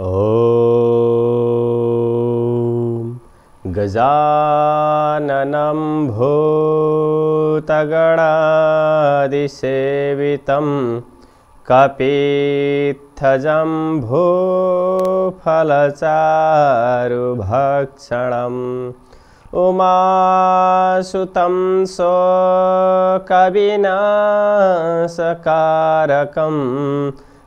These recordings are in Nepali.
ॐ गजाननं भूतगणादिसेवितं कपीत्थजं भूफलचारुभक्षणम् उमासुतं सोकविनासकारकम्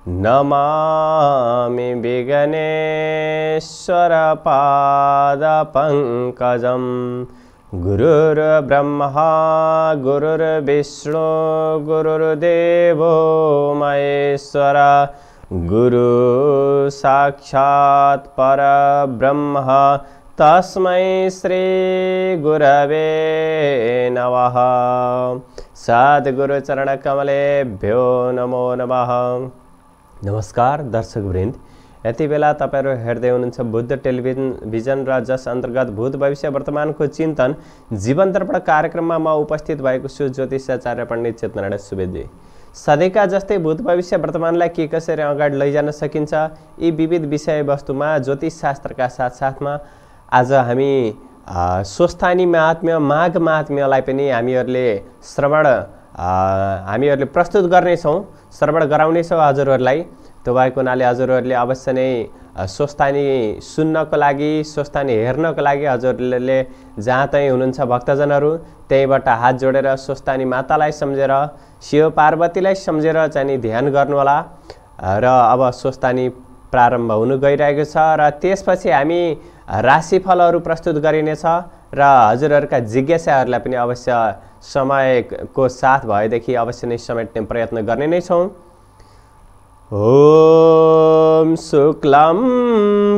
नमामि बिगणेश्वरपादपङ्कजं गुरुर्ब्रह्मा गुरुर्विष्णु गुरुर्देवो महेश्वर परब्रह्म तस्मै श्रीगुरवे नमः सद्गुरुचरणकमलेभ्यो नमो नमः नमस्कार दर्शकवृन्द यति बेला तपाईँहरू हेर्दै हुनुहुन्छ बुद्ध टेलिभिजन र जस अन्तर्गत भूत भविष्य वर्तमानको चिन्तन जीवन दर्पण कार्यक्रममा म उपस्थित भएको छु ज्योतिषाचार्य पण्डित चेतनारायण सुवेदी सधैँका जस्तै भूत भविष्य वर्तमानलाई के कसरी अगाडि लैजान सकिन्छ यी विविध विषयवस्तुमा ज्योतिष ज्योतिषशास्त्रका साथसाथमा आज हामी स्वस्थानी महात्म्य माघ महात्म्यलाई पनि हामीहरूले श्रवण हामीहरूले प्रस्तुत गर्नेछौँ श्रवण गराउनेछौँ हजुरहरूलाई त्यो भएको हुनाले हजुरहरूले अवश्य नै स्वस्थानी सुन्नको लागि स्वस्थानी हेर्नको लागि हजुरहरूले जहाँ तहीँ हुनुहुन्छ भक्तजनहरू त्यहीँबाट हात जोडेर स्वस्थानी मातालाई सम्झेर शिव पार्वतीलाई सम्झेर चाहिँ ध्यान गर्नुहोला र अब स्वस्थानी प्रारम्भ हुनु गइरहेको छ र त्यसपछि हामी राशिफलहरू प्रस्तुत गरिनेछ र हजुरहरूका जिज्ञासाहरूलाई पनि अवश्य समय को साथ भेदी अवश्य नहीं समेटने प्रयत्न नहीं शुक्ल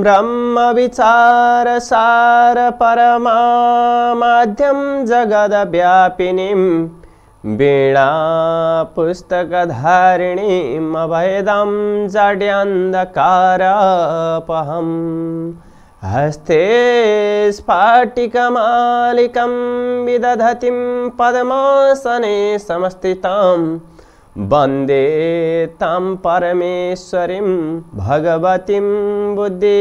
ब्रह्म विचार सार परमाध्यम जगद व्यापिनी वीणा पुस्तकधारिणीम् वेदम जड्यंधकार हस्ते स्फाटिकमालिकं विदधतिं पद्मासने समस्थितां वन्दे तं परमेश्वरीं भगवतीं बुद्धिप्रदां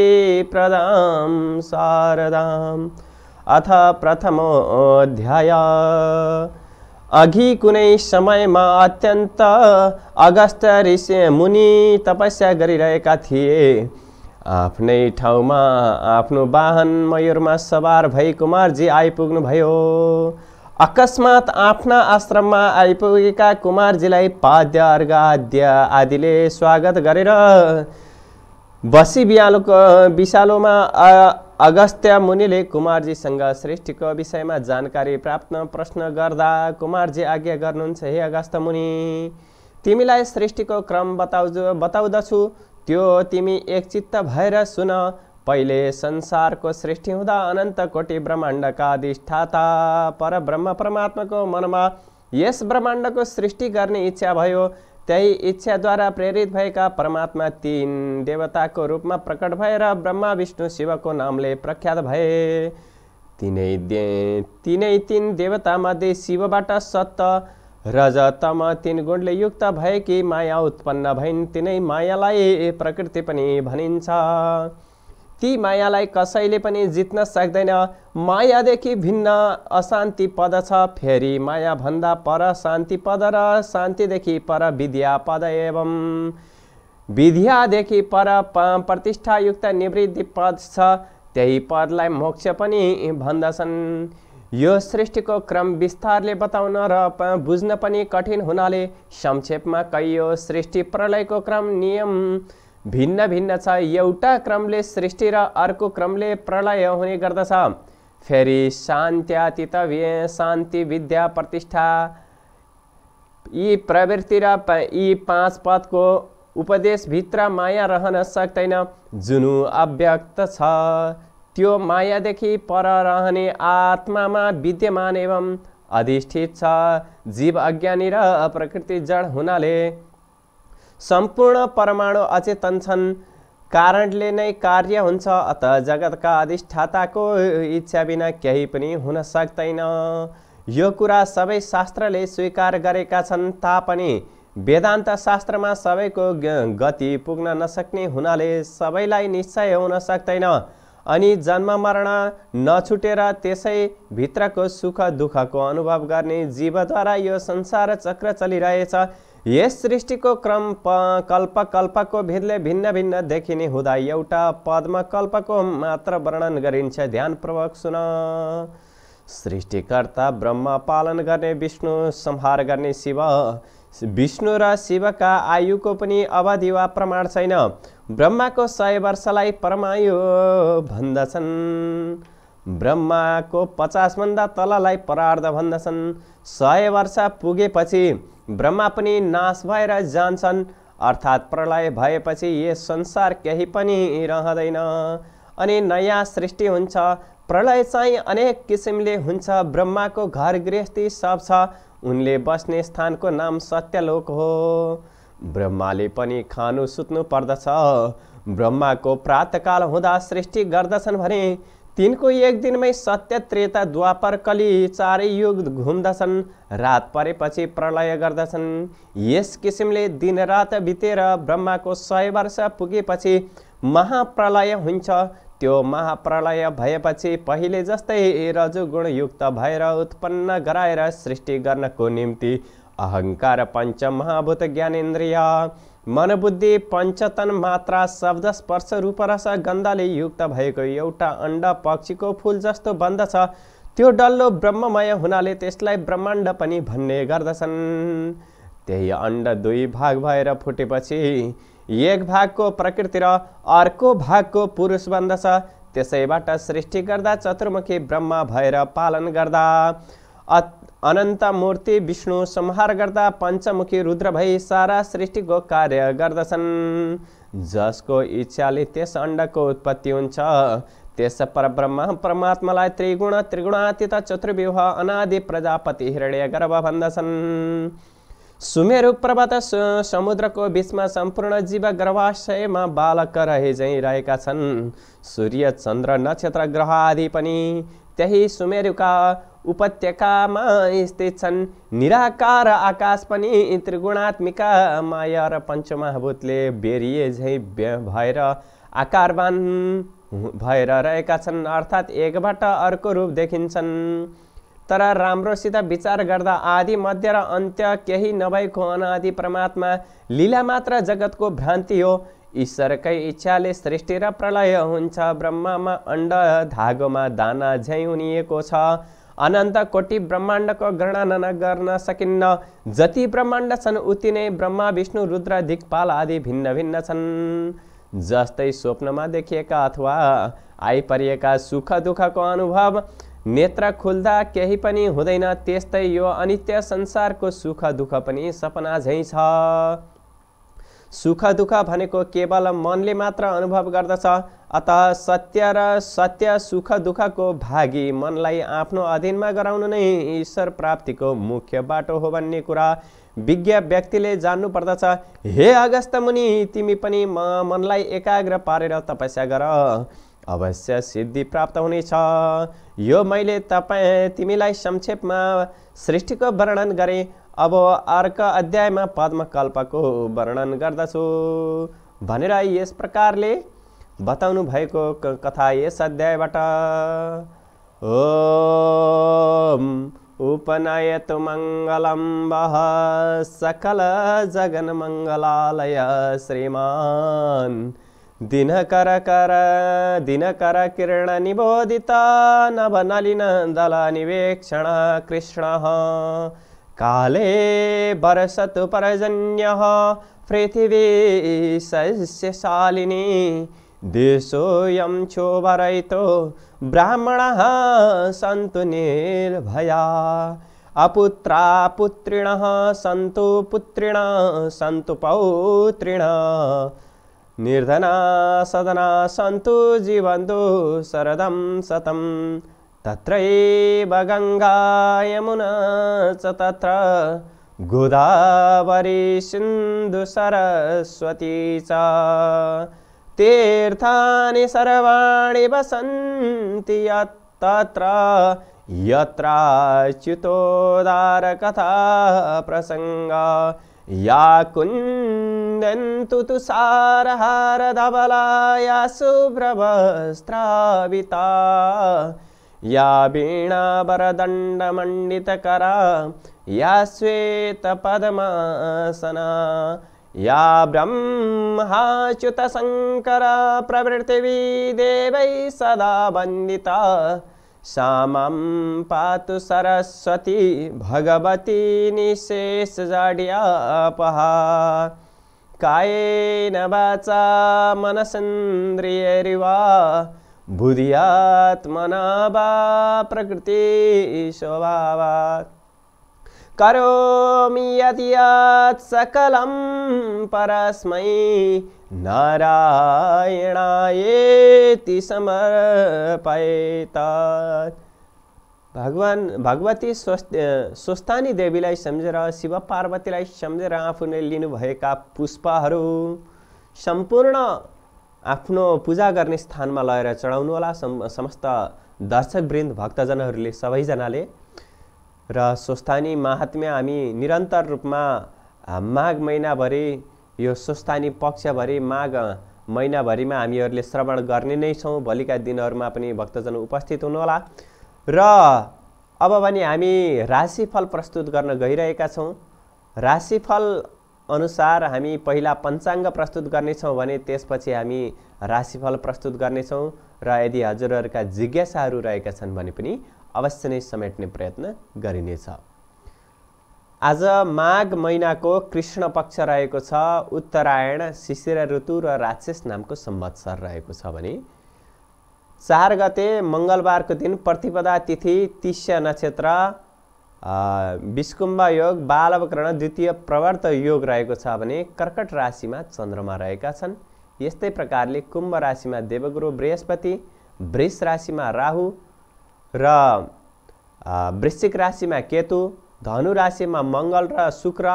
शारदाम् अथ प्रथमोऽध्याय अधि कुन समयमा अत्यन्त अगस्त्य मुनि तपस्या आफ्नै ठाउँमा आफ्नो वाहन मयुरमा सवार भई कुमारजी आइपुग्नुभयो अकस्मात आफ्ना आश्रममा आइपुगेका कुमारजीलाई पाद्य अर्घाद्य आदिले स्वागत गरेर बसी बिहालोको विशालोमा अगस्त्य मुनिले कुमारजीसँग सृष्टिको विषयमा जानकारी प्राप्त प्रश्न गर्दा कुमारजी आज्ञा गर्नुहुन्छ हे अगस्त मुनि तिमीलाई सृष्टिको क्रम बताउ बताउँदछु त्यो तिमी एकचित्त भएर सुन पहिले संसारको सृष्टि हुँदा अनन्त कोटि ब्रह्माण्डका अधिष्ठाता पर ब्रह्म परमात्माको मनमा यस ब्रह्माण्डको सृष्टि गर्ने इच्छा भयो त्यही इच्छाद्वारा प्रेरित भएका परमात्मा तिन देवताको रूपमा प्रकट भएर ब्रह्मा विष्णु शिवको नामले प्रख्यात भए तिनै दे तिनै तिन देवतामध्ये शिवबाट सत्त राजा तमा तिन गुणले युक्त भएकी माया उत्पन्न भइन् तिनै मायालाई प्रकृति पनि भनिन्छ ती मायालाई कसैले पनि जित्न सक्दैन मायादेखि भिन्न अशान्ति पद छ फेरि मायाभन्दा पर शान्ति पद र शान्तिदेखि पर विद्या पद एवं विद्यादेखि पर प्रतिष्ठायुक्त निवृत्ति पद छ त्यही पदलाई मोक्ष पनि भन्दछन् यो सृष्टिको क्रम विस्तारले बताउन र बुझ्न पनि कठिन हुनाले संक्षेपमा कैयो सृष्टि प्रलयको क्रम नियम भिन्न भिन्न छ एउटा क्रमले सृष्टि र अर्को क्रमले प्रलय हुने गर्दछ फेरि शान्त्यातीत शान्ति विद्या प्रतिष्ठा यी प्रवृत्ति र यी पाँच पदको उपदेशभित्र माया रहन सक्दैन जुन अव्यक्त छ त्यो मायादेखि पर रहने आत्मामा विद्यमान एवं अधिष्ठित छ जीव अज्ञानी र अप्रकृति जड हुनाले सम्पूर्ण परमाणु अचेतन छन् कारणले नै कार्य हुन्छ अत जगतका अधिष्ठाताको इच्छा बिना केही पनि हुन सक्दैन यो कुरा सबै शास्त्रले स्वीकार गरेका छन् तापनि वेदान्त शास्त्रमा सबैको गति पुग्न नसक्ने हुनाले सबैलाई निश्चय हुन सक्दैन अनि जन्म मरण नछुटेर त्यसै भित्रको सुख दुःखको अनुभव गर्ने जीवद्वारा यो संसार चक्र चलिरहेछ यस सृष्टिको क्रम कल्प कल्पको भेदले भिन्न भिन्न देखिने हुँदा एउटा पद्म कल्पको मात्र वर्णन गरिन्छ ध्यानपूर्वक सुन सृष्टिकर्ता ब्रह्म पालन गर्ने विष्णु संहार गर्ने शिव विष्णु र शिवका आयुको पनि अवधि वा प्रमाण छैन ब्रह्माको सय वर्षलाई परमायु भन्दछन् ब्रह्माको पचासभन्दा तललाई परार्ध भन्दछन् सय वर्ष पुगेपछि ब्रह्मा पनि नाश भएर जान्छन् अर्थात् प्रलय भएपछि यस संसार केही पनि रहँदैन अनि नयाँ सृष्टि हुन्छ प्रलय चाहिँ अनेक किसिमले हुन्छ ब्रह्माको घर गृहस्थी सब छ उनले बस्ने स्थानको नाम सत्यलोक हो ब्रह्माले पनि खानु सुत्नु पर्दछ ब्रह्माको प्रातकाल हुँदा सृष्टि गर्दछन् भने तिनको एक दिनमै सत्य त्रेता द्वापर कली चारै युग घुम्दछन् रात परेपछि प्रलय गर्दछन् यस किसिमले दिन रात बितेर ब्रह्माको सय वर्ष पुगेपछि महाप्रलय हुन्छ त्यो महाप्रलय भएपछि पहिले जस्तै रजुगुणयुक्त भएर उत्पन्न गराएर सृष्टि गर्नको निम्ति अहङ्कार पञ्च महाभूत ज्ञानेन्द्रिय मनबुद्धि पञ्चतन मात्रा शब्द स्पर्श रूपरस गन्धले युक्त भएको एउटा अन्डा पक्षीको फुल जस्तो बन्दछ त्यो डल्लो ब्रह्ममय हुनाले त्यसलाई ब्रह्माण्ड पनि भन्ने गर्दछन् त्यही अन्ड दुई भाग भएर फुटेपछि एक भागको प्रकृति र अर्को भागको पुरुष बन्दछ त्यसैबाट सृष्टि गर्दा चतुर्मुखी ब्रह्मा भएर पालन गर्दा अनन्त मूर्ति विष्णु संहार गर्दा पञ्चमुखी रुद्र भई सारा सृष्टिको कार्य गर्दछन् जसको इच्छाले त्यस अण्डको उत्पत्ति हुन्छ त्यस परब्रह्म परमात्मालाई त्रिगुण त्रिगुणातीत चतुर्व्यूह अनादि प्रजापति हिरण्य गर्भ भन्दछन् सुमेरु पर्वत समुद्रको बिचमा सम्पूर्ण जीव गर्भाशयमा बालक रहेझैँ रहेका छन् सूर्य चन्द्र नक्षत्र ग्रह आदि पनि त्यही सुमेरुका उपत्यकामा स्थित छन् निराकार आकाश पनि त्रिगुणात्मिका माया र पञ्चमहाभूतले बेरिए झैँ भएर आकारवान भएर रहेका छन् अर्थात् एकबाट अर्को रूप देखिन्छन् तर राम्रोसित विचार गर्दा आदि मध्य र अन्त्य केही नभएको अनादि परमात्मा लीला मात्र जगतको भ्रान्ति हो ईश्वरकै इच्छाले सृष्टि र प्रलय हुन्छ ब्रह्मामा अण्ड धागोमा दाना उनिएको छ अनन्त कोटि ब्रह्माण्डको गणना नगर्न सकिन्न जति ब्रह्माण्ड छन् उति नै ब्रह्मा विष्णु रुद्र दिक्पाल आदि भिन्न भिन्न छन् जस्तै स्वप्नमा देखिएका अथवा आइपरिएका सुख दुःखको अनुभव नेत्र खुल्दा केही पनि हुँदैन त्यस्तै यो अनित्य संसारको सुख दुःख पनि सपना झैँ छ सुख दुःख भनेको केवल मनले मात्र अनुभव गर्दछ अत सत्य र सत्य सुख दुःखको भागी मनलाई आफ्नो अधीनमा गराउनु नै ईश्वर प्राप्तिको मुख्य बाटो हो भन्ने कुरा विज्ञ व्यक्तिले जान्नुपर्दछ हे अगस्त मुनि तिमी पनि म मनलाई एकाग्र पारेर तपस्या गर अवश्य सिद्धि प्राप्त हुनेछ यो मैले तपाईँ तिमीलाई संक्षेपमा सृष्टिको वर्णन गरेँ अब अर्क अध्यायमा पद्मकल्पको वर्णन गर्दछु भनेर यस प्रकारले बताउनु भएको कथा यस अध्यायबाट ओम उपनयतु मङ्गलम्बः सकल जगन्मङ्गलालय श्रीमान दिनकरकर दिनकरकिरणनिबोदिता कृष्णः काले वर्षतु परजन्यः पृथिवी सस्यशालिनी देशोऽयं चोभरयितो ब्राह्मणः सन्तु नीलभया पुत्रिणः सन्तु पुत्रिण सन्तु पौत्रिण निर्धना सदना सन्तु जीवन्तु शरदं सतं तत्रैव गङ्गायमुना च तत्र गोदावरी सरस्वती च तीर्थानि सर्वाणि वसन्ति यत्तत्र यत्राच्युतोदारकथा प्रसङ्गा या कुन्दन्तु तु सारहारदबला या सुभ्रवस्त्राविता या वीणा या श्वेतपद्मासना या ब्रह्माच्युतशङ्करा देवैः सदा वन्दिता श्यामं पातु सरस्वती भगवती पहा कायेन वाचा मनसन्द्रियरिवा बुधियात्मना वा प्रकृति स्वभावात् करोमि यद्यत् सकलं परस्मै नारायणायेति समर्पयेत भगवान् भगवती स्वस्थ स्वस्थानी देवीलाई सम्झेर शिव पार्वतीलाई सम्झेर आफूले लिनुभएका पुष्पहरू सम्पूर्ण आफ्नो पूजा गर्ने स्थानमा लगेर चढाउनुहोला सम समस्त दर्शकवृन्द भक्तजनहरूले सबैजनाले र स्वस्थानी महात्म्य हामी निरन्तर रूपमा माघ महिनाभरि यो स्वस्थानी पक्षभरि माघ महिनाभरिमा हामीहरूले श्रवण गर्ने नै छौँ भोलिका दिनहरूमा पनि भक्तजन उपस्थित हुनुहोला र अब भने हामी राशिफल प्रस्तुत गर्न गइरहेका छौँ राशिफल अनुसार हामी पहिला पञ्चाङ्ग प्रस्तुत गर्नेछौँ भने त्यसपछि हामी राशिफल प्रस्तुत गर्नेछौँ र यदि हजुरहरूका जिज्ञासाहरू रहेका छन् भने पनि अवश्य नै समेट्ने प्रयत्न गरिनेछ आज माघ महिनाको कृष्ण पक्ष रहेको छ उत्तरायण शिशिर ऋतु र राक्षस नामको संवत्सर रहेको छ भने चार गते मङ्गलबारको दिन प्रतिपदा तिथि तिस्य नक्षत्र विष्कुम्भ योग बालवकरण द्वितीय प्रवर्त योग रहेको छ भने कर्कट राशिमा चन्द्रमा रहेका छन् यस्तै प्रकारले कुम्भ राशिमा देवगुरु बृहस्पति वृष राशिमा राहु र वृश्चिक राशिमा केतु धनु राशिमा मङ्गल र शुक्र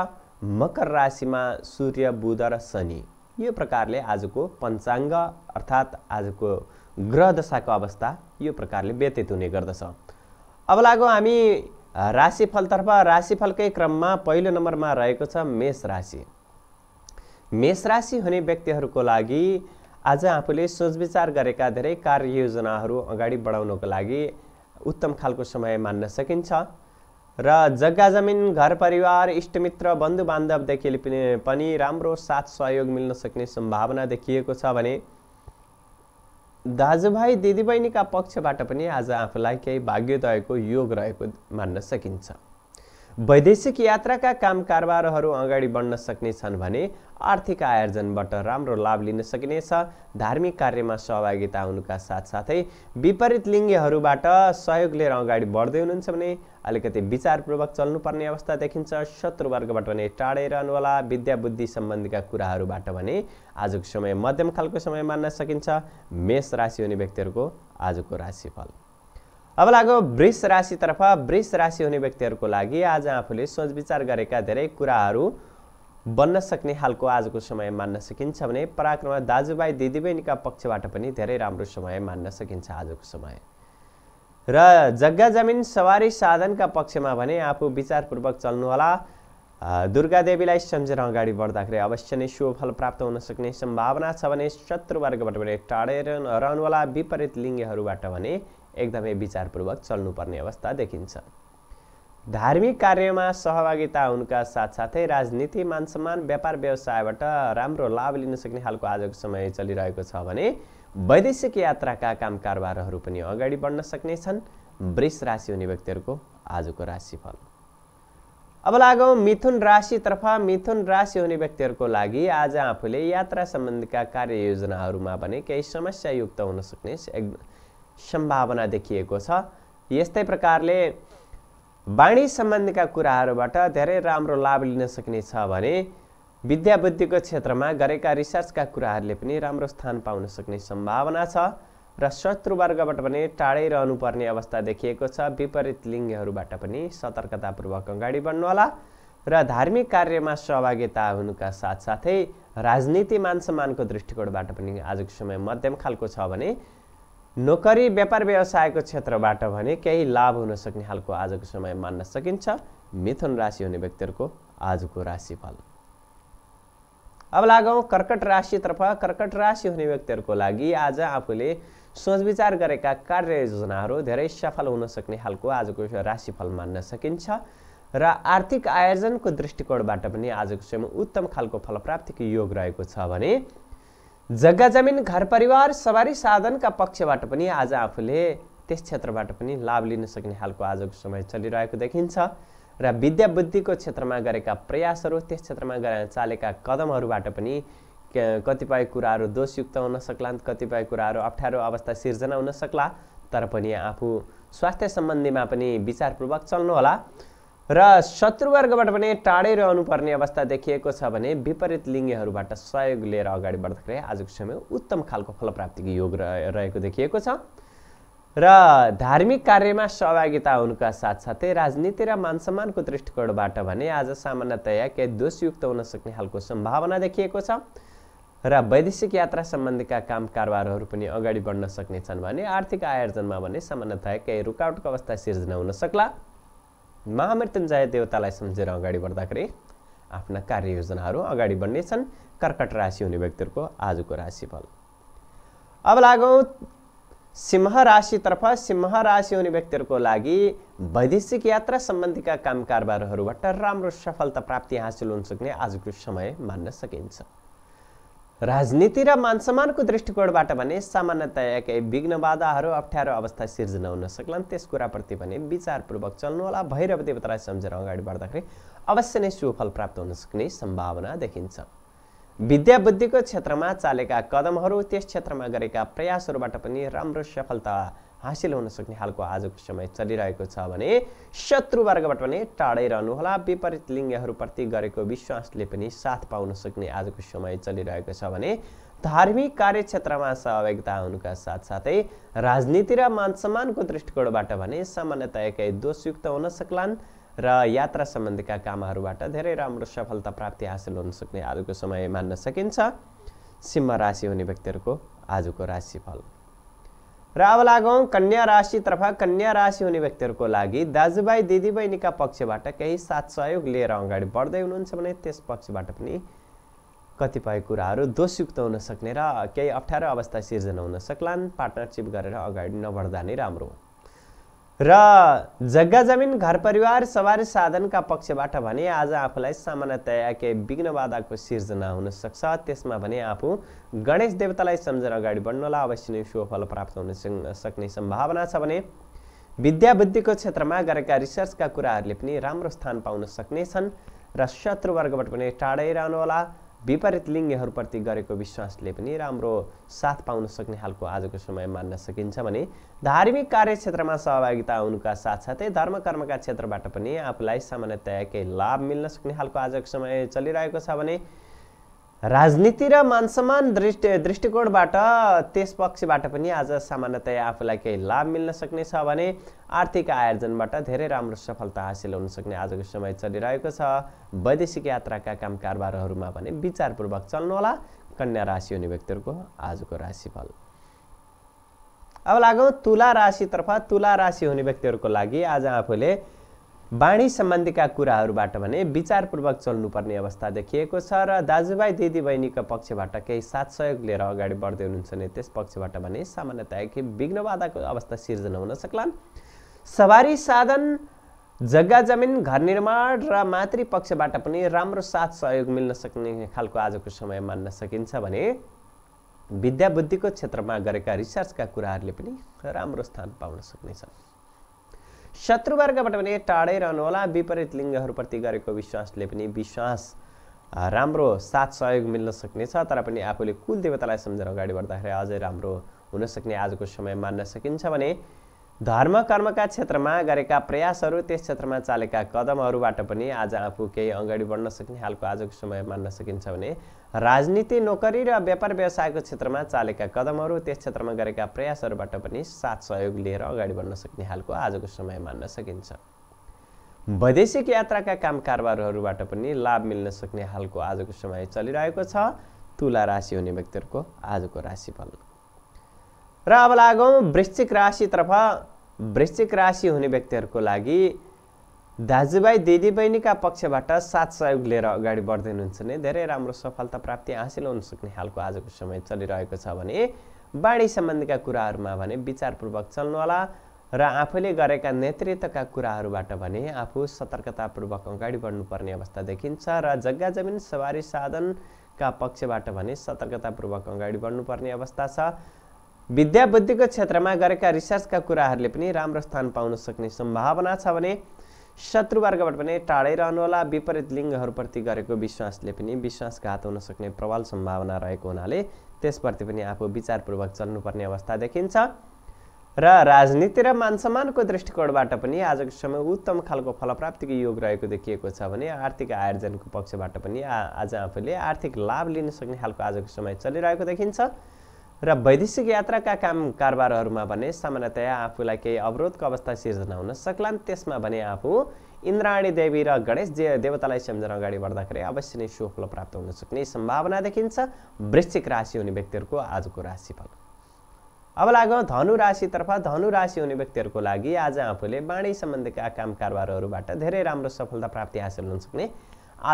मकर राशिमा सूर्य बुध र शनि यो प्रकारले आजको पञ्चाङ्ग अर्थात् आजको ग्रह दशाको अवस्था यो प्रकारले व्यतीत हुने गर्दछ अब लाग हामी राशिफलतर्फ राशिफलकै क्रममा पहिलो नम्बरमा रहेको छ मेष राशि मेष राशि हुने व्यक्तिहरूको लागि आज आफूले सोचविचार गरेका धेरै कार्ययोजनाहरू अगाडि बढाउनको लागि उत्तम खालको समय मान्न सकिन्छ र जग्गा जमिन घर परिवार इष्टमित्र बन्धु बान्धवदेखि पनि राम्रो साथ सहयोग मिल्न सक्ने सम्भावना देखिएको छ भने दाजुभाइ दिदीबहिनीका पक्षबाट पनि आज आफूलाई केही भाग्योदयको योग रहेको मान्न सकिन्छ वैदेशिक यात्राका काम कारबारहरू अगाडि बढ्न सक्नेछन् भने आर्थिक आयोजनबाट राम्रो लाभ लिन सकिनेछ धार्मिक कार्यमा सहभागिता हुनुका साथसाथै विपरीत लिङ्गीहरूबाट सहयोग लिएर अगाडि बढ्दै हुनुहुन्छ भने अलिकति विचारपूर्वक चल्नुपर्ने अवस्था देखिन्छ शत्रुवर्गबाट भने टाढै रहनुहोला विद्या बुद्धि सम्बन्धीका कुराहरूबाट भने आजको समय मध्यम खालको समय मान्न सकिन्छ मेष राशि हुने व्यक्तिहरूको आजको राशिफल अब लाग्यो वृष राशितर्फ वृष राशि हुने व्यक्तिहरूको लागि आज आफूले विचार गरेका धेरै कुराहरू बन्न सक्ने खालको आजको समय मान्न सकिन्छ भने पराक्रम दाजुभाइ दिदीबहिनीका पक्षबाट पनि धेरै राम्रो समय मान्न सकिन्छ आजको समय र जग्गा जमिन सवारी साधनका पक्षमा भने आफू विचारपूर्वक चल्नुहोला देवीलाई सम्झेर अगाडि बढ्दाखेरि अवश्य नै शुभफल प्राप्त हुन सक्ने सम्भावना छ भने शत्रुवर्गबाट भने टाढेर रहनुहोला विपरीत लिङ्गहरूबाट भने एकदमै विचारपूर्वक चल्नुपर्ने अवस्था देखिन्छ धार्मिक कार्यमा सहभागिता हुनुका साथसाथै राजनीति मानसम्मान व्यापार व्यवसायबाट राम्रो लाभ लिन सक्ने खालको आजको समय चलिरहेको छ भने वैदेशिक यात्राका काम कारोबारहरू पनि अगाडि बढ्न सक्ने छन् वृष राशि हुने व्यक्तिहरूको आजको राशिफल अब लागौँ मिथुन राशितर्फ मिथुन राशि हुने व्यक्तिहरूको लागि आज आफूले यात्रा सम्बन्धीका कार्ययोजनाहरूमा भने केही समस्यायुक्त हुन सक्ने सम्भावना देखिएको छ यस्तै प्रकारले वाणी सम्बन्धीका कुराहरूबाट धेरै राम्रो लाभ लिन सकिनेछ भने विद्याबुद्धिको क्षेत्रमा गरेका रिसर्चका कुराहरूले पनि राम्रो स्थान पाउन सक्ने सम्भावना छ र शत्रुवर्गबाट पनि टाढै रहनुपर्ने अवस्था देखिएको छ विपरीत लिङ्गहरूबाट पनि सतर्कतापूर्वक अगाडि बढ्नुहोला र धार्मिक कार्यमा सहभागिता हुनुका साथसाथै राजनीति मान सम्मानको दृष्टिकोणबाट पनि आजको समय मध्यम खालको छ भने नोकरी व्यापार व्यवसायको क्षेत्रबाट भने केही लाभ हुन सक्ने खालको आजको समय मान्न सकिन्छ मिथुन राशि हुने व्यक्तिहरूको आजको राशिफल अब लागौँ कर्कट राशितर्फ कर्कट राशि हुने व्यक्तिहरूको लागि आज आफूले सोच विचार गरेका कार्ययोजनाहरू धेरै सफल हुन सक्ने खालको आजको राशिफल मान्न सकिन्छ र आर्थिक आयोजनको दृष्टिकोणबाट पनि आजको समय उत्तम खालको फलप्राप्तिको योग रहेको छ भने जग्गा जमिन घर परिवार सवारी साधनका पक्षबाट पनि आज आफूले त्यस क्षेत्रबाट पनि लाभ लिन सक्ने खालको आजको समय चलिरहेको देखिन्छ र विद्या बुद्धिको क्षेत्रमा गरेका प्रयासहरू त्यस क्षेत्रमा गरे चालेका कदमहरूबाट पनि कतिपय कुराहरू दोषयुक्त हुन सक्ला कतिपय कुराहरू अप्ठ्यारो अवस्था सिर्जना हुन सक्ला तर पनि आफू स्वास्थ्य सम्बन्धीमा पनि विचारपूर्वक चल्नुहोला र शत्रुवर्गबाट पनि टाढै रहनुपर्ने अवस्था देखिएको छ भने विपरीत लिङ्गहरूबाट सहयोग लिएर अगाडि बढ्दाखेरि आजको समय उत्तम खालको फलप्राप्तिको योग रहेको देखिएको छ र धार्मिक कार्यमा सहभागिता हुनुका साथसाथै राजनीति र मान सम्मानको दृष्टिकोणबाट भने आज सामान्यतया केही दोषयुक्त हुन सक्ने खालको सम्भावना देखिएको छ र वैदेशिक यात्रा सम्बन्धीका काम कारोबारहरू पनि अगाडि बढ्न सक्नेछन् भने आर्थिक आयोजनमा भने सामान्यतया केही रुकावटको अवस्था सिर्जना हुन सक्ला महामृत्युञ्जय देवतालाई सम्झेर अगाडि बढ्दाखेरि आफ्ना कार्ययोजनाहरू अगाडि बढ्नेछन् कर्कट राशि हुने व्यक्तिहरूको आजको राशिफल अब लागौँ सिंह राशितर्फ सिंह राशि हुने व्यक्तिहरूको लागि वैदेशिक यात्रा सम्बन्धीका काम कारोबारहरूबाट राम्रो सफलता प्राप्ति हासिल हुन सक्ने आजको समय मान्न सकिन्छ राजनीति र मान मानसम्मानको दृष्टिकोणबाट भने सामान्यतया केही विघ्न बाधाहरू अप्ठ्यारो अवस्था सिर्जना हुन सक्लान् त्यस कुराप्रति भने विचारपूर्वक चल्नुहोला भैरव देवतालाई सम्झेर अगाडि बढ्दाखेरि अवश्य नै सुफल प्राप्त हुन सक्ने सम्भावना देखिन्छ विद्या बुद्धिको क्षेत्रमा चालेका कदमहरू त्यस क्षेत्रमा गरेका प्रयासहरूबाट पनि राम्रो सफलता हासिल हुन सक्ने खालको आजको समय चलिरहेको छ भने शत्रुवर्गबाट पनि टाढै रहनुहोला विपरीत लिङ्गहरूप्रति गरेको विश्वासले पनि साथ पाउन सक्ने आजको समय चलिरहेको छ भने धार्मिक कार्यक्षेत्रमा सहभागिता हुनुका साथसाथै राजनीति र मान सम्मानको दृष्टिकोणबाट भने सामान्यतयाकै दोषयुक्त हुन सक्लान् र यात्रा सम्बन्धीका कामहरूबाट धेरै राम्रो सफलता प्राप्ति हासिल हुन सक्ने आजको समय मान्न सकिन्छ सिंह राशि हुने व्यक्तिहरूको आजको राशिफल र अब लागौँ कन्या राशितर्फ कन्या राशि हुने व्यक्तिहरूको लागि दाजुभाइ दिदीबहिनीका पक्षबाट केही साथ सहयोग लिएर अगाडि बढ्दै हुनुहुन्छ भने त्यस पक्षबाट पनि कतिपय कुराहरू दोषयुक्त हुन सक्ने र केही अप्ठ्यारो अवस्था सिर्जना हुन सक्लान् पार्टनरसिप गरेर अगाडि नबढ्दा नै राम्रो हो र जग्गा जमिन घर परिवार सवारी साधनका पक्षबाट भने आज आफूलाई सामान्यतया केही विघ्न बाधाको सिर्जना हुनसक्छ त्यसमा भने आफू गणेश देवतालाई सम्झेर अगाडि बढ्नुहोला अवश्य नै शुभफल प्राप्त हुन सक्ने सम्भावना छ भने विद्या क्षेत्रमा गरेका रिसर्चका कुराहरूले पनि राम्रो स्थान पाउन सक्नेछन् र शत्रुवर्गबाट पनि टाढै रहनुहोला विपरीत लिङ्गहरूप्रति गरेको विश्वासले पनि राम्रो साथ पाउन सक्ने खालको आजको समय मान्न सकिन्छ भने धार्मिक कार्यक्षेत्रमा सहभागिता हुनुका साथसाथै धर्म कर्मका क्षेत्रबाट पनि आफूलाई सामान्यतया केही लाभ मिल्न सक्ने खालको आजको समय चलिरहेको छ भने राजनीति र मानसम्मान दृष्टि दृष्टिकोणबाट त्यस पक्षबाट पनि आज सामान्यतया आफूलाई केही लाभ मिल्न सक्ने छ भने आर्थिक आयोजनबाट धेरै राम्रो सफलता हासिल हुन सक्ने आजको समय चलिरहेको छ वैदेशिक यात्राका काम कारोबारहरूमा भने विचारपूर्वक चल्नुहोला कन्या राशि हुने व्यक्तिहरूको आजको राशिफल अब लागौँ तुला राशितर्फ तुला राशि हुने व्यक्तिहरूको लागि आज आफूले वाणी सम्बन्धीका कुराहरूबाट भने विचारपूर्वक चल्नुपर्ने अवस्था देखिएको छ र दाजुभाइ दिदीबहिनीका पक्षबाट केही साथ सहयोग लिएर अगाडि बढ्दै हुनुहुन्छ भने त्यस पक्षबाट भने सामान्यतया केही बाधाको अवस्था सिर्जना हुन सक्लान् सवारी साधन जग्गा जमिन घर निर्माण र मातृपक्षबाट पनि राम्रो साथ सहयोग मिल्न सक्ने खालको आजको समय मान्न सकिन्छ भने विद्याबुद्धिको क्षेत्रमा गरेका रिसर्चका कुराहरूले पनि राम्रो स्थान पाउन सक्नेछन् शत्रुवर्गबाट भने टाढै होला विपरीत लिङ्गहरूप्रति गरेको विश्वासले पनि विश्वास राम्रो साथ सहयोग मिल्न सक्नेछ तर पनि आफूले कुल देवतालाई सम्झेर अगाडि बढ्दाखेरि अझै राम्रो हुनसक्ने आजको समय मान्न सकिन्छ भने धर्म कर्मका क्षेत्रमा गरेका प्रयासहरू त्यस क्षेत्रमा चालेका कदमहरूबाट पनि आज आफू केही अगाडि बढ्न सक्ने खालको आजको समय मान्न सकिन्छ भने राजनीति नोकरी र व्यापार व्यवसायको क्षेत्रमा चालेका कदमहरू त्यस क्षेत्रमा गरेका प्रयासहरूबाट पनि साथ सहयोग लिएर अगाडि बढ्न सक्ने खालको आजको समय मान्न सकिन्छ वैदेशिक यात्राका काम कारोबारहरूबाट पनि लाभ मिल्न सक्ने खालको आजको समय चलिरहेको छ तुला राशि हुने व्यक्तिहरूको आजको राशिफल र अब लागौँ वृश्चिक राशितर्फ वृश्चिक राशि हुने व्यक्तिहरूको लागि दाजुभाइ दिदीबहिनीका पक्षबाट साथ सहयोग लिएर अगाडि बढ्दै हुनुहुन्छ भने धेरै राम्रो सफलता प्राप्ति हासिल हुन सक्ने खालको आजको समय चलिरहेको छ भने बाढी सम्बन्धीका कुराहरूमा भने विचारपूर्वक चल्नुहोला र आफूले गरेका नेतृत्वका कुराहरूबाट भने आफू सतर्कतापूर्वक अगाडि बढ्नुपर्ने अवस्था देखिन्छ र जग्गा जमिन सवारी साधनका पक्षबाट भने सतर्कतापूर्वक अगाडि बढ्नुपर्ने अवस्था छ विद्याबुद्धिको क्षेत्रमा गरेका रिसर्चका कुराहरूले पनि राम्रो स्थान पाउन सक्ने सम्भावना छ भने शत्रुवर्गबाट पनि टाढै रहनुहोला विपरीत लिङ्गहरूप्रति गरेको विश्वासले पनि विश्वासघात हुन सक्ने प्रबल सम्भावना रहेको हुनाले त्यसप्रति पनि आफू विचारपूर्वक चल्नुपर्ने अवस्था देखिन्छ र राजनीति र मान सम्मानको दृष्टिकोणबाट पनि आजको समय उत्तम खालको फलप्राप्तिको योग रहेको देखिएको छ भने आर्थिक आयोजनको पक्षबाट पनि आज आफूले आर्थिक लाभ लिन सक्ने खालको आजको समय चलिरहेको देखिन्छ र वैदेशिक यात्राका काम कारबारहरूमा भने सामान्यतया आफूलाई केही अवरोधको अवस्था सिर्जना हुन सक्लान् त्यसमा भने आफू इन्द्राणी देवी र गणेश जे देवतालाई सम्झेर अगाडि बढ्दाखेरि अवश्य नै सुफल प्राप्त हुन सक्ने सम्भावना देखिन्छ वृश्चिक राशि हुने व्यक्तिहरूको आजको राशिफल अब लाग्यो धनु राशितर्फ धनु राशि हुने व्यक्तिहरूको लागि आज आफूले बाणी सम्बन्धीका काम कारबारहरूबाट धेरै राम्रो सफलता प्राप्ति हासिल हुन सक्ने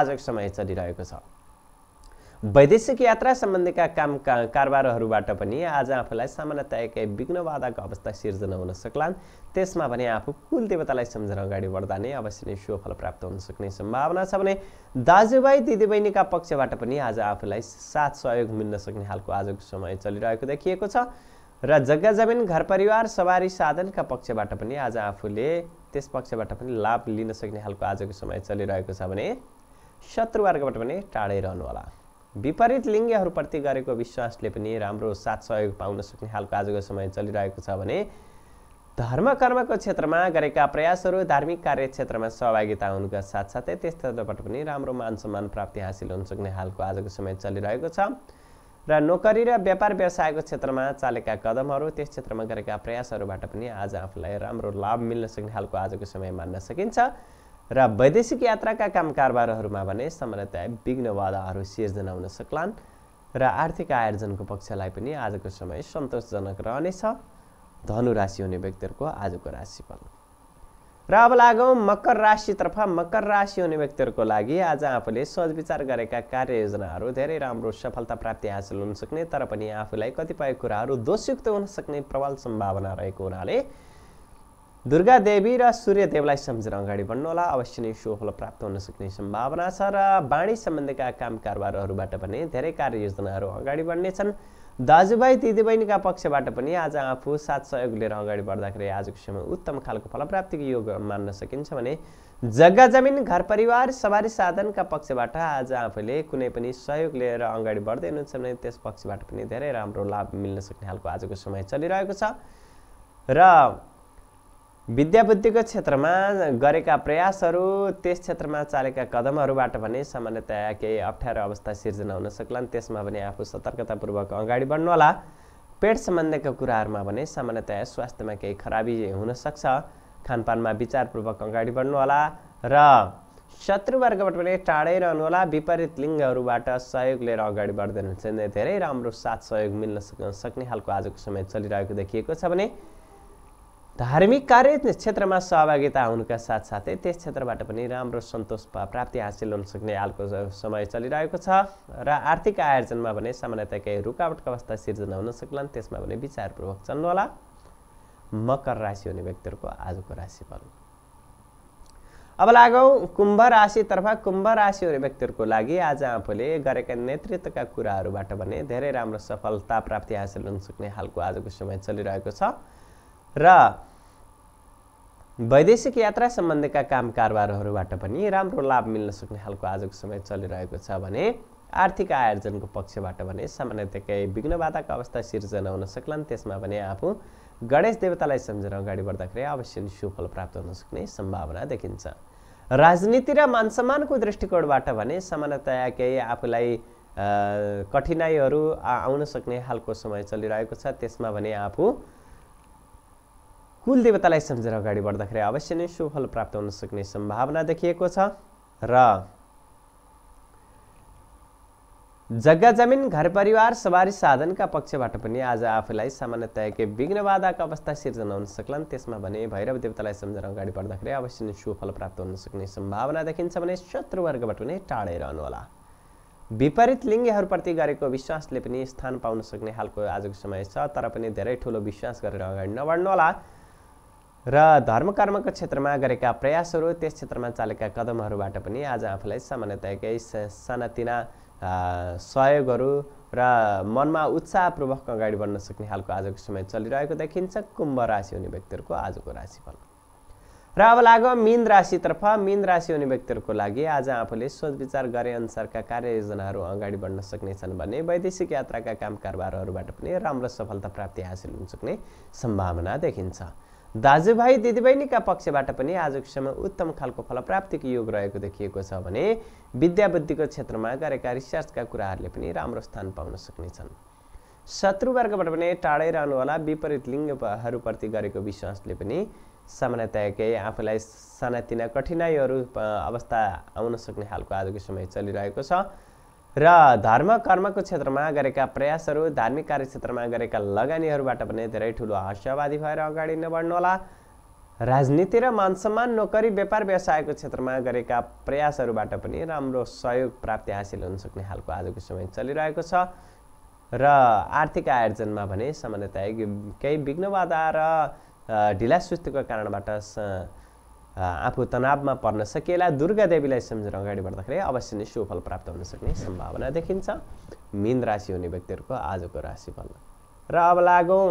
आजको समय चलिरहेको छ वैदेशिक यात्रा सम्बन्धीका काम का, कारबारहरूबाट पनि आज आफूलाई सामान्यतया विघ्न बाधाको अवस्था सिर्जना हुन सक्लान् त्यसमा भने आफू कुल देवतालाई सम्झेर अगाडि बढ्दा नै अवश्य नै शुभफल प्राप्त हुन सक्ने सम्भावना छ भने दाजुभाइ दिदीबहिनीका पक्षबाट पनि आज आफूलाई साथ सहयोग मिल्न सक्ने खालको आजको समय चलिरहेको देखिएको छ र जग्गा जमिन घर परिवार सवारी साधनका पक्षबाट पनि आज आफूले त्यस पक्षबाट पनि लाभ लिन सक्ने खालको आजको समय चलिरहेको छ भने शत्रुवर्गबाट पनि टाढै रहनुहोला विपरीत लिङ्गहरूप्रति गरेको विश्वासले पनि राम्रो साथ सहयोग पाउन सक्ने खालको आजको समय चलिरहेको छ भने धर्म कर्मको क्षेत्रमा गरेका प्रयासहरू धार्मिक कार्य क्षेत्रमा सहभागिता हुनुका साथसाथै त्यस्तोबाट पनि राम्रो मान सम्मान प्राप्ति हासिल हुन सक्ने खालको आजको समय चलिरहेको छ र नोकरी र व्यापार व्यवसायको क्षेत्रमा चालेका कदमहरू त्यस क्षेत्रमा गरेका प्रयासहरूबाट पनि आज आफूलाई राम्रो लाभ मिल्न सक्ने खालको आजको समय मान्न सकिन्छ र वैदेशिक यात्राका काम कारोबारहरूमा भने सामान्यतया विघ्न बाधाहरू सिर्जना हुन सक्लान् र आर्थिक आयोजनको पक्षलाई पनि आजको समय सन्तोषजनक रहनेछ धनु राशि हुने व्यक्तिहरूको आजको राशिफल र अब लागौँ मकर राशितर्फ मकर राशि हुने व्यक्तिहरूको लागि आज आफूले सोच विचार गरेका कार्ययोजनाहरू धेरै राम्रो सफलता प्राप्ति हासिल हुन सक्ने तर पनि आफूलाई कतिपय कुराहरू दोषयुक्त हुन सक्ने प्रबल सम्भावना रहेको हुनाले दुर्गा देवी र सूर्यदेवलाई सम्झेर अगाडि बढ्नु होला अवश्य नै शुभफल प्राप्त हुन सक्ने सम्भावना छ र वाणी सम्बन्धीका काम कारोबारहरूबाट पनि धेरै कार्ययोजनाहरू अगाडि बढ्नेछन् दाजुभाइ दिदीबहिनीका पक्षबाट पनि आज आफू साथ सहयोग लिएर अगाडि बढ्दाखेरि आजको समय उत्तम खालको फलप्राप्तिको योग मान्न सकिन्छ भने जग्गा जमिन घर परिवार सवारी साधनका पक्षबाट आज आफूले कुनै पनि सहयोग लिएर अगाडि बढ्दै हुनुहुन्छ भने त्यस पक्षबाट पनि धेरै राम्रो लाभ मिल्न सक्ने खालको आजको समय चलिरहेको छ र विद्याबुद्धिको क्षेत्रमा गरेका प्रयासहरू त्यस क्षेत्रमा चालेका कदमहरूबाट भने सामान्यतया केही अप्ठ्यारो अवस्था सिर्जना हुन सक्लान् त्यसमा भने आफू सतर्कतापूर्वक अगाडि बढ्नुहोला पेट सम्बन्धीका कुराहरूमा भने सामान्यतया स्वास्थ्यमा केही खराबी हुनसक्छ खानपानमा विचारपूर्वक अगाडि बढ्नुहोला र शत्रुवर्गबाट पनि टाढै रहनुहोला विपरीत लिङ्गहरूबाट सहयोग लिएर अगाडि बढ्दैन चाहिँ धेरै राम्रो साथ सहयोग मिल्न सक्ने खालको आजको समय चलिरहेको देखिएको छ भने धार्मिक कार्य क्षेत्रमा सहभागिता हुनुका साथसाथै त्यस क्षेत्रबाट पनि राम्रो सन्तोष प्राप्ति हासिल हुन सक्ने हालको समय चलिरहेको छ र आर्थिक आयोजनमा भने सामान्यतया केही रुकावटको अवस्था सिर्जना हुन सक्लान् त्यसमा भने विचारपूर्वक होला मकर राशि हुने व्यक्तिहरूको आजको राशिफल अब लागौँ कुम्भ राशितर्फ कुम्भ राशि हुने व्यक्तिहरूको लागि आज आफूले गरेका नेतृत्वका कुराहरूबाट भने धेरै राम्रो सफलता प्राप्ति हासिल हुन सक्ने हालको आजको समय चलिरहेको छ र वैदेशिक यात्रा सम्बन्धीका काम कारोबारहरूबाट पनि राम्रो लाभ मिल्न सक्ने खालको आजको समय चलिरहेको छ भने आर्थिक आयोजनको पक्षबाट भने सामान्यतया केही विघ्न बाधाको अवस्था सिर्जना हुन सक्लान् त्यसमा भने आफू गणेश देवतालाई सम्झेर अगाडि बढ्दाखेरि अवश्य नै सुफल प्राप्त हुन सक्ने सम्भावना देखिन्छ राजनीति र मान सम्मानको दृष्टिकोणबाट भने सामान्यतया केही आफूलाई कठिनाइहरू आउन सक्ने खालको समय चलिरहेको छ त्यसमा भने आफू कुल देवतालाई सम्झेर अगाडि बढ्दाखेरि अवश्य नै सुफल प्राप्त हुन सक्ने सम्भावना देखिएको छ र जग्गा जमिन घर परिवार सवारी साधनका पक्षबाट पनि आज आफूलाई सामान्यतया के विघ्न बाधाका अवस्था सिर्जना हुन सक्लान् त्यसमा भने भैरव देवतालाई सम्झेर अगाडि बढ्दाखेरि अवश्य नै सुफल प्राप्त हुन सक्ने सम्भावना देखिन्छ भने शत्रुवर्गबाट नै टाढै रहनुहोला विपरीत लिङ्गहरूप्रति गरेको विश्वासले पनि स्थान पाउन सक्ने खालको आजको समय छ तर पनि धेरै ठुलो विश्वास गरेर अगाडि नबढ्नुहोला र धर्म धर्मकर्मको क्षेत्रमा गरेका प्रयासहरू त्यस क्षेत्रमा चालेका कदमहरूबाट पनि आज आफूलाई सामान्यतया केही सानातिना सहयोगहरू र मनमा उत्साहपूर्वक अगाडि बढ्न सक्ने खालको आजको समय चलिरहेको देखिन्छ कुम्भ राशि हुने व्यक्तिहरूको आजको राशिफल र अब लाग्यो मीन राशितर्फ मिन राशि हुने व्यक्तिहरूको लागि आज आफूले सोच विचार गरे अनुसारका कार्ययोजनाहरू अगाडि बढ्न सक्नेछन् भने वैदेशिक यात्राका काम कारोबारहरूबाट पनि राम्रो सफलता प्राप्ति हासिल हुन सक्ने सम्भावना देखिन्छ दाजुभाइ दिदीबहिनीका पक्षबाट पनि आजको समय उत्तम खालको फलप्राप्तिको योग रहेको देखिएको छ भने विद्याबुद्धिको क्षेत्रमा गरेका रिसर्चका कुराहरूले पनि राम्रो स्थान पाउन सक्नेछन् शत्रुवर्गबाट पनि टाढै रहनुहोला विपरीत लिङ्गहरूप्रति गरेको विश्वासले पनि सामान्यतया केही आफूलाई सानातिना कठिनाइहरू अवस्था आउन सक्ने खालको आजको समय चलिरहेको छ र धर्म कर्मको क्षेत्रमा गरेका प्रयासहरू धार्मिक कार्यक्षेत्रमा गरेका लगानीहरूबाट पनि धेरै ठुलो हर्षवादी भएर अगाडि नबढ्नुहोला राजनीति र मानसम्मान नोकरी व्यापार व्यवसायको क्षेत्रमा गरेका प्रयासहरूबाट पनि राम्रो सहयोग प्राप्ति हासिल हुन सक्ने खालको आजको समय चलिरहेको छ र आर्थिक आयोजनमा भने सामान्यतया केही विघ्न बाधा र ढिलासुस्तीको कारणबाट आफू तनावमा पर्न सकिएला दुर्गादेवीलाई सम्झेर अगाडि बढ्दाखेरि अवश्य नै सुफल प्राप्त हुन सक्ने सम्भावना देखिन्छ मीन राशि हुने व्यक्तिहरूको आजको राशिफल र अब लागौँ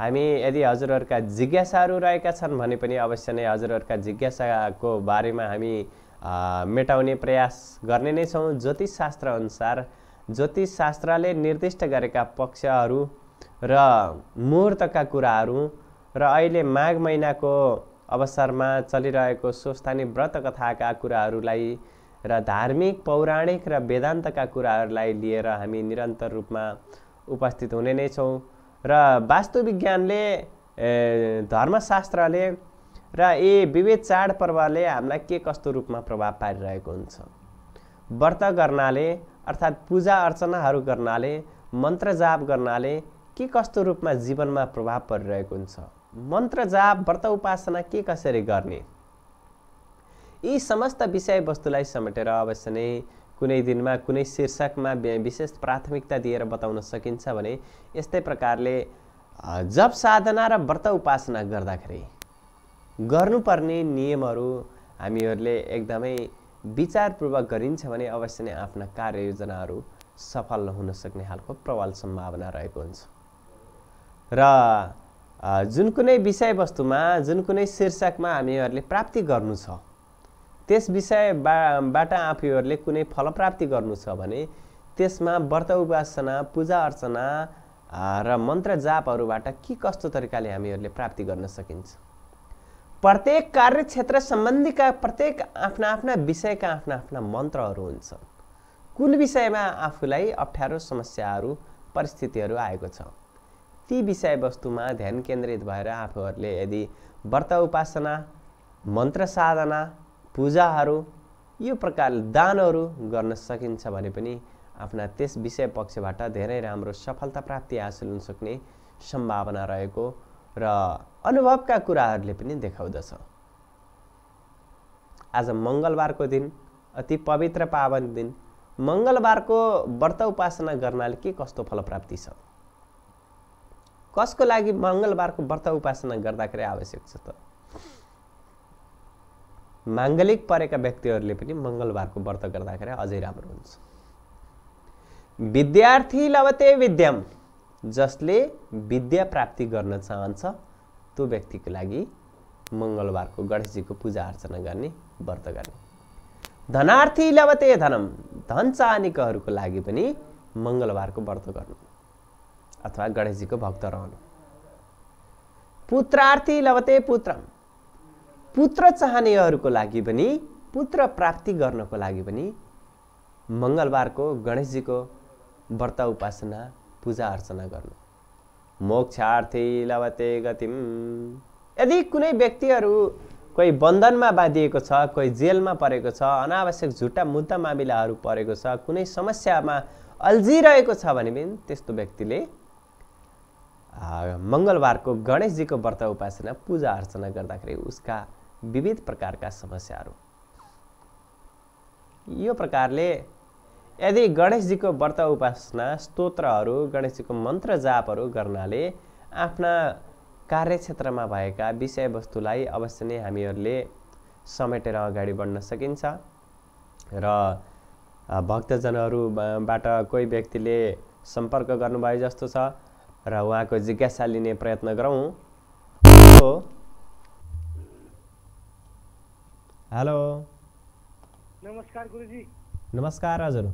हामी यदि हजुरहरूका जिज्ञासाहरू रहेका छन् भने पनि अवश्य नै हजुरहरूका जिज्ञासाको बारेमा हामी मेटाउने प्रयास गर्ने नै छौँ ज्योतिष शास्त्रले निर्दिष्ट गरेका पक्षहरू र मुहुर्तका कुराहरू र अहिले माघ महिनाको अवसरमा चलिरहेको स्वस्थानी व्रत कथाका कुराहरूलाई र धार्मिक पौराणिक र वेदान्तका कुराहरूलाई लिएर हामी निरन्तर रूपमा उपस्थित हुने नै छौँ र वास्तुविज्ञानले धर्मशास्त्रले र यी विविध चाडपर्वले हामीलाई के कस्तो रूपमा प्रभाव पारिरहेको हुन्छ व्रत गर्नाले अर्थात् पूजा अर्चनाहरू गर्नाले मन्त्र जाप गर्नाले के कस्तो रूपमा जीवनमा प्रभाव परिरहेको हुन्छ मन्त्र जाप व्रत उपासना के कसरी गर्ने यी समस्त विषयवस्तुलाई समेटेर अवश्य नै कुनै दिनमा कुनै शीर्षकमा विशेष प्राथमिकता दिएर बताउन सकिन्छ भने यस्तै प्रकारले जप साधना र व्रत उपासना गर्दाखेरि गर्नुपर्ने नियमहरू हामीहरूले एकदमै विचारपूर्वक गरिन्छ भने अवश्य नै आफ्ना कार्ययोजनाहरू सफल हुन सक्ने खालको प्रबल सम्भावना रहेको हुन्छ र जुन कुनै विषयवस्तुमा जुन कुनै शीर्षकमा हामीहरूले प्राप्ति गर्नु छ त्यस विषय बाट आफूहरूले कुनै फलप्राप्ति गर्नु छ भने त्यसमा व्रत उपासना पूजा अर्चना र मन्त्र जापहरूबाट के कस्तो तरिकाले हामीहरूले प्राप्ति गर्न सकिन्छ प्रत्येक कार्यक्षेत्र सम्बन्धीका प्रत्येक आफ्ना आफ्ना विषयका आफ्ना आफ्ना मन्त्रहरू हुन्छन् कुन विषयमा आफूलाई अप्ठ्यारो समस्याहरू परिस्थितिहरू आएको छ ती विषयवस्तुमा ध्यान केन्द्रित भएर आफूहरूले यदि व्रत उपासना मन्त्र साधना पूजाहरू यो प्रकारले दानहरू गर्न सकिन्छ भने पनि आफ्ना त्यस विषय पक्षबाट धेरै राम्रो सफलता प्राप्ति हासिल हुन सक्ने सम्भावना रहेको र अनुभवका कुराहरूले पनि देखाउँदछ आज मङ्गलबारको दिन अति पवित्र पावन दिन मङ्गलबारको व्रत उपासना गर्नाले के कस्तो फलप्राप्ति छ कसको लागि मङ्गलबारको व्रत उपासना गर्दाखेरि आवश्यक छ त माङ्गलिक परेका व्यक्तिहरूले पनि मङ्गलबारको व्रत गर्दाखेरि अझै राम्रो हुन्छ विद्यार्थी लवते विद्याम जसले विद्या प्राप्ति गर्न चाहन्छ त्यो व्यक्तिको लागि मङ्गलबारको गणेशजीको पूजा अर्चना गर्ने व्रत गर्ने धनार्थी लवते धनम धन चाहनेकोहरूको लागि पनि मङ्गलबारको व्रत गर्नु अथवा गणेशजीको भक्त रहनु पुत्रार्थी लवते पुत्रम पुत्र चाहनेहरूको लागि पनि पुत्र प्राप्ति गर्नको लागि पनि मङ्गलबारको गणेशजीको व्रत उपासना पूजा अर्चना गर्नु मोक्षार्थी लभते गतिम यदि कुनै व्यक्तिहरू कोही बन्धनमा बाँधिएको छ कोही जेलमा परेको छ अनावश्यक झुटा मुद्दा मामिलाहरू परेको छ कुनै समस्यामा अल्झिरहेको छ भने पनि त्यस्तो व्यक्तिले मङ्गलबारको गणेशजीको व्रत उपासना पूजा अर्चना गर्दाखेरि उसका विविध प्रकारका समस्याहरू यो प्रकारले यदि गणेशजीको व्रत उपासना स्तोत्रहरू गणेशजीको मन्त्र जापहरू गर्नाले आफ्ना कार्यक्षेत्रमा भएका विषयवस्तुलाई अवश्य नै हामीहरूले समेटेर अगाडि बढ्न सकिन्छ र भक्तजनहरूबाट कोही व्यक्तिले सम्पर्क गर्नुभयो जस्तो छ र उहाँको जिज्ञासा लिने प्रयत्न गरौँ हेलो हेलो नमस्कार गुरुजी नमस्कार हजुर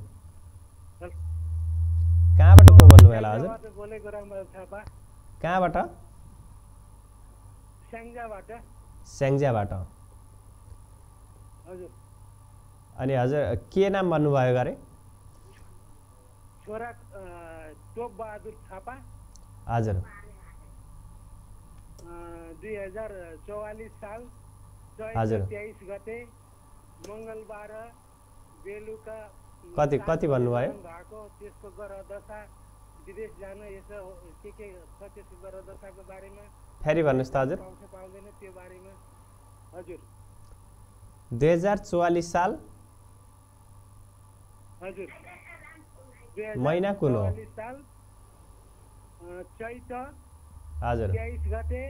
कहाँबाट को भयो होला हजुर कहाँबाट स्याङ्जाबाट अनि हजुर के नाम भन्नुभयो अरे छोरा बहादुर थापा हजुर दुई हजार चौवालिस साल तेइस गते मङ्गलबार बेलुका कति कति भन्नुभयो भएको त्यसको ग्रह दशा विदेश जान यसो के के छ त्यसको ग्रह दशाको बारेमा फेरि भन्नुहोस् त हजुर पाउँछ पाउँदैन त्यो बारेमा हजुर दुई हजार चौवालिस साल हजुर महिना कुन हो साल चैत हजुर तेइस गते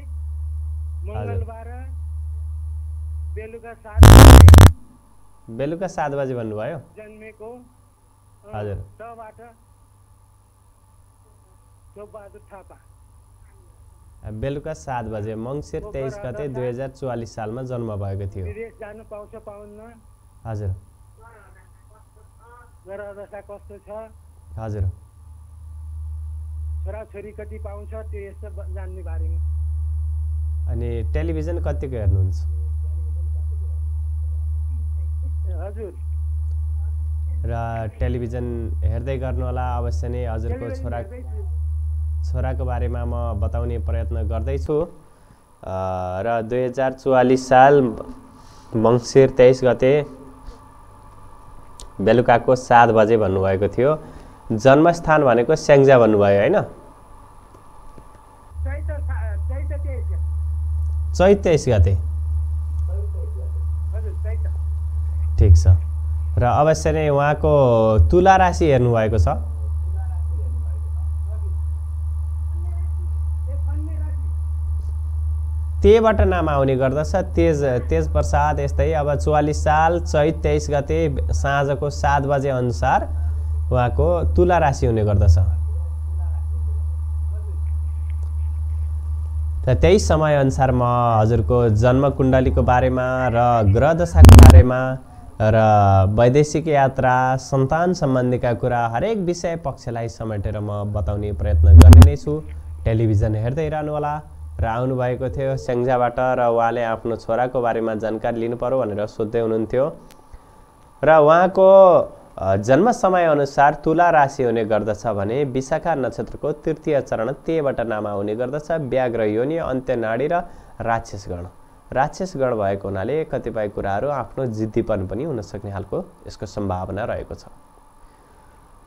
मङ्गलबार बेलुका सात बेलुका सात बजी भन्नुभयो जन्मेको हजुर तबाट चोपबहादुर थापा बेलुका सात बजे मङ्सिर तेइस गते दुई हजार चौवालिस सालमा जन्म भएको थियो हजुर हजुर छोराछोरी कति पाउँछ त्यो यस्तो जान्ने बारेमा अनि टेलिभिजन कतिको हेर्नुहुन्छ हजुर र टेलिभिजन हेर्दै गर्नुहोला अवश्य नै हजुरको छोरा छोराको बारेमा म बताउने प्रयत्न गर्दैछु र दुई हजार चौवालिस साल मङ्सिर तेइस गते बेलुकाको सात बजे भन्नुभएको थियो जन्मस्थान भनेको स्याङ्जा भन्नुभयो होइन चैत तेइस गते ठिक छ र अवश्य नै उहाँको तुला राशि हेर्नुभएको छ तेबाट नाम आउने गर्दछ तेज तेज प्रसाद यस्तै अब चौवालिस साल चैत तेइस गते साँझको सात बजे अनुसार उहाँको तुला राशि हुने गर्दछ र त्यही समयअनुसार म हजुरको जन्म कुण्डलीको बारेमा र ग्रह दशाको बारेमा र वैदेशिक यात्रा सन्तान सम्बन्धीका कुरा हरेक विषय पक्षलाई समेटेर म बताउने प्रयत्न गर्ने नै छु टेलिभिजन हेर्दै होला र आउनुभएको थियो स्याङ्जाबाट र उहाँले आफ्नो छोराको बारेमा जानकारी लिनु पऱ्यो भनेर सोध्दै हुनुहुन्थ्यो र उहाँको जन्म समय अनुसार तुला राशि हुने गर्दछ भने विशाखा नक्षत्रको तृतीय चरण तेह्रवटा नाम आउने गर्दछ व्याघ्र योनि नाडी र राक्षसगण राक्षसगण भएको हुनाले कतिपय कुराहरू आफ्नो जिद्दीपन पनि हुनसक्ने खालको यसको सम्भावना रहेको छ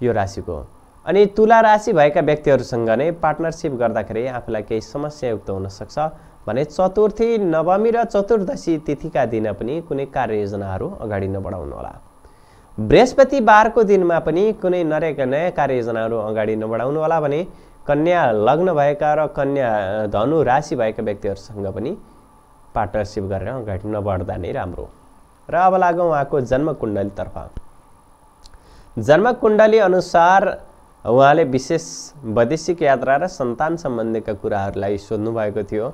यो राशिको अनि तुला राशि भएका व्यक्तिहरूसँग नै पार्टनरसिप गर्दाखेरि आफूलाई केही समस्यायुक्त हुनसक्छ भने चतुर्थी नवमी र चतुर्दशी तिथिका दिन पनि कुनै कार्ययोजनाहरू अगाडि नबढाउनुहोला बृहस्पतिबारको दिनमा पनि कुनै नरेका नयाँ कार्ययोजनाहरू अगाडि नबढाउनु होला भने कन्या लग्न भएका र कन्या धनु राशि भएका व्यक्तिहरूसँग पनि पार्टनरसिप गरेर अगाडि नबढ्दा नै राम्रो र अब लागौँ उहाँको जन्मकुण्डलीतर्फ जन्मकुण्डली अनुसार उहाँले विशेष वैदेशिक यात्रा र सन्तान सम्बन्धीका कुराहरूलाई सोध्नुभएको थियो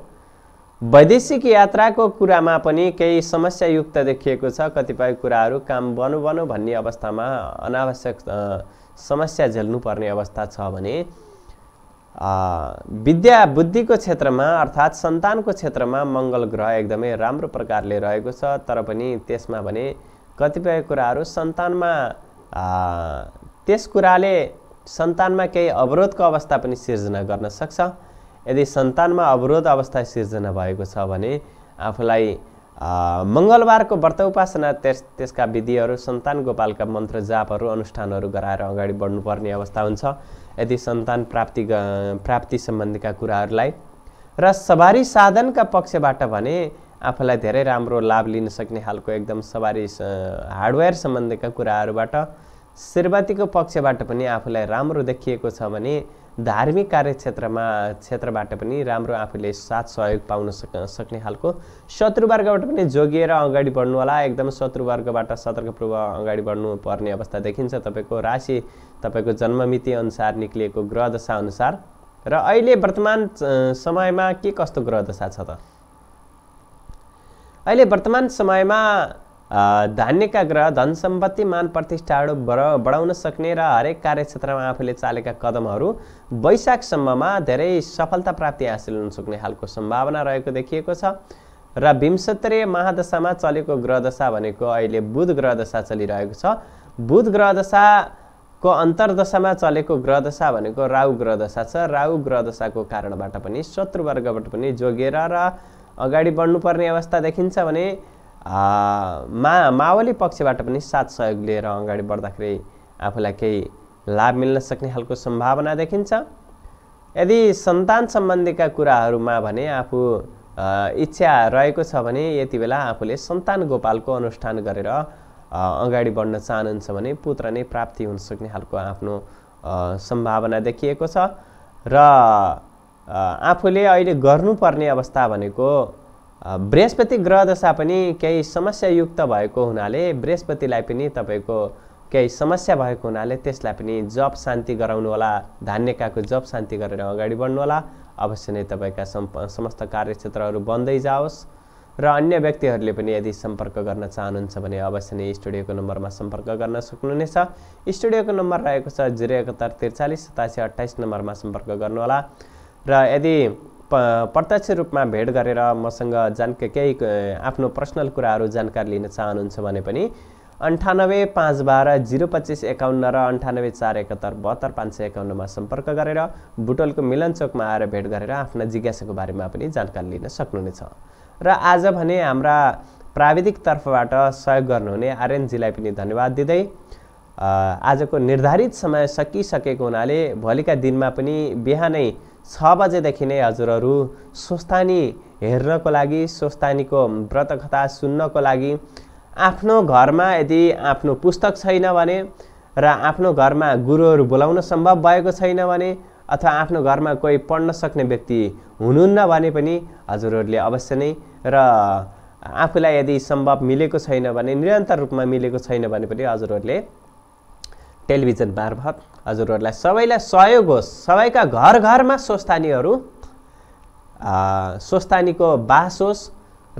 वैदेशिक यात्राको कुरामा पनि केही समस्यायुक्त देखिएको छ कतिपय कुराहरू काम बनु बनो भन्ने अवस्थामा अनावश्यक समस्या झेल्नुपर्ने अवस्था छ भने विद्या बुद्धिको क्षेत्रमा अर्थात् सन्तानको क्षेत्रमा मङ्गल ग्रह एकदमै राम्रो प्रकारले रहेको छ तर पनि त्यसमा भने कतिपय कुराहरू सन्तानमा त्यस कुराले सन्तानमा केही अवरोधको अवस्था पनि सिर्जना गर्न सक्छ यदि सन्तानमा अवरोध अवस्था सिर्जना भएको छ भने आफूलाई मङ्गलबारको व्रत उपासना त्यस त्यसका विधिहरू सन्तान गोपालका मन्त्र जापहरू अनुष्ठानहरू गराएर अगाडि बढ्नुपर्ने अवस्था हुन्छ यदि सन्तान प्राप्ति प्राप्ति सम्बन्धीका कुराहरूलाई र सवारी साधनका पक्षबाट भने आफूलाई धेरै राम्रो लाभ लिन सक्ने खालको एकदम सवारी हार्डवेयर सम्बन्धीका कुराहरूबाट श्रीमतीको पक्षबाट पनि आफूलाई राम्रो देखिएको छ भने धार्मिक कार्यक्षेत्रमा क्षेत्रबाट पनि राम्रो आफूले साथ सहयोग पाउन सक सक्ने खालको शत्रुवर्गबाट पनि जोगिएर अगाडि बढ्नु होला एकदम शत्रुवर्गबाट सतर्कपूर्व अगाडि बढ्नु पर्ने अवस्था देखिन्छ तपाईँको राशि तपाईँको जन्ममिति अनुसार निक्लिएको ग्रह दशा अनुसार र अहिले वर्तमान समयमा के कस्तो ग्रह दशा छ त अहिले वर्तमान समयमा धान्यका ग्रह धन सम्पत्ति मान प्रतिष्ठाहरू बढाउन सक्ने र हरेक कार्यक्षेत्रमा आफूले चालेका कदमहरू वैशाखसम्ममा धेरै सफलता प्राप्ति हासिल हुन सक्ने खालको सम्भावना रहेको देखिएको छ र भीमसत्रीय महादशामा चलेको ग्रहदशा भनेको अहिले बुध ग्रहदशा चलिरहेको छ बुध ग्रहदशाको अन्तर्दशामा चलेको ग्रहदशा भनेको राहु ग्रहदशा छ राहु ग्रहदशाको कारणबाट पनि शत्रुवर्गबाट पनि जोगिएर र अगाडि बढ्नुपर्ने अवस्था देखिन्छ भने मा मावली पक्षबाट पनि साथ सहयोग लिएर अगाडि बढ्दाखेरि आफूलाई केही लाभ मिल्न सक्ने खालको सम्भावना देखिन्छ यदि सन्तान सम्बन्धीका कुराहरूमा भने आफू इच्छा रहेको छ भने यति बेला आफूले सन्तान गोपालको अनुष्ठान गरेर अगाडि बढ्न चाहनुहुन्छ भने पुत्र नै प्राप्ति हुन सक्ने खालको आफ्नो सम्भावना देखिएको छ र आफूले अहिले गर्नुपर्ने अवस्था भनेको बृहस्पति ग्रह दशा पनि केही समस्यायुक्त भएको हुनाले बृहस्पतिलाई पनि तपाईँको केही समस्या भएको हुनाले त्यसलाई पनि जप शान्ति गराउनु होला धान्यकाको जप शान्ति गरेर अगाडि बढ्नु होला अवश्य नै तपाईँका समस्त कार्यक्षेत्रहरू बन्दै जाओस् र अन्य व्यक्तिहरूले पनि यदि सम्पर्क गर्न चाहनुहुन्छ भने अवश्य नै स्टुडियोको नम्बरमा सम्पर्क गर्न सक्नुहुनेछ स्टुडियोको नम्बर रहेको छ जिरो एकहत्तर त्रिचालिस सतासी अट्ठाइस नम्बरमा सम्पर्क गर्नुहोला र यदि प प्रत्यक्ष रूपमा भेट गरेर मसँग जानका केही आफ्नो पर्सनल कुराहरू जानकारी लिन चाहनुहुन्छ भने पनि अन्ठानब्बे पाँच बाह्र जिरो पच्चिस एकाउन्न र अन्ठानब्बे चार एकहत्तर बहत्तर पाँच सय एकाउन्नमा सम्पर्क गरेर बुटोलको मिलन चोकमा आएर भेट गरेर आफ्ना जिज्ञासाको बारेमा पनि जानकारी लिन सक्नुहुनेछ र आज भने हाम्रा प्राविधिक तर्फबाट सहयोग गर्नुहुने आर्यनजीलाई पनि धन्यवाद दिँदै आजको निर्धारित समय सकिसकेको हुनाले भोलिका दिनमा पनि बिहानै छ बजेदेखि नै हजुरहरू स्वस्थानी हेर्नको लागि स्वस्थानीको कथा सुन्नको लागि आफ्नो घरमा यदि आफ्नो पुस्तक छैन भने र आफ्नो घरमा गुरुहरू बोलाउन सम्भव भएको छैन भने अथवा आफ्नो घरमा कोही पढ्न सक्ने व्यक्ति हुनुहुन्न भने पनि हजुरहरूले अवश्य नै र आफूलाई यदि सम्भव मिलेको छैन भने निरन्तर रूपमा मिलेको छैन भने पनि हजुरहरूले टेलिभिजन मार्फत हजुरहरूलाई सबैलाई सहयोग होस् सबैका घर घरमा स्वस्थानीहरू स्वस्थानीको बास होस्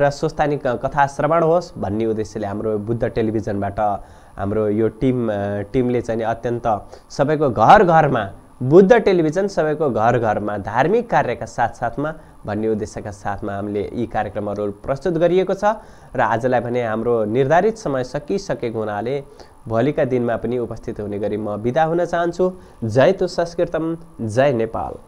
र स्वस्थानी कथा श्रवण होस् भन्ने उद्देश्यले हाम्रो बुद्ध टेलिभिजनबाट हाम्रो यो टिम टिमले चाहिँ अत्यन्त सबैको घर घरमा बुद्ध टेलिभिजन सबैको घर घरमा धार्मिक कार्यका साथसाथमा भन्ने उद्देश्यका साथमा हामीले यी कार्यक्रमहरू प्रस्तुत गरिएको छ र आजलाई भने हाम्रो निर्धारित समय सकिसकेको हुनाले भोलिका दिनमा पनि उपस्थित हुने गरी म बिदा हुन चाहन्छु जय तु संस्कृतम जय नेपाल